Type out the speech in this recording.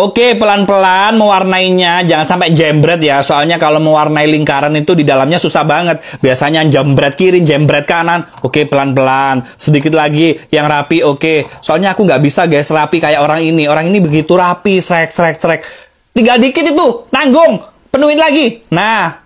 Oke, pelan-pelan mewarnainya, jangan sampai jembret ya. Soalnya kalau mewarnai lingkaran itu di dalamnya susah banget. Biasanya jembret kiri, jembret kanan. Oke, pelan-pelan. Sedikit lagi yang rapi, oke. Soalnya aku nggak bisa guys rapi kayak orang ini. Orang ini begitu rapi, srek, srek, srek. Tinggal dikit itu, nanggung. Penuhin lagi. Nah,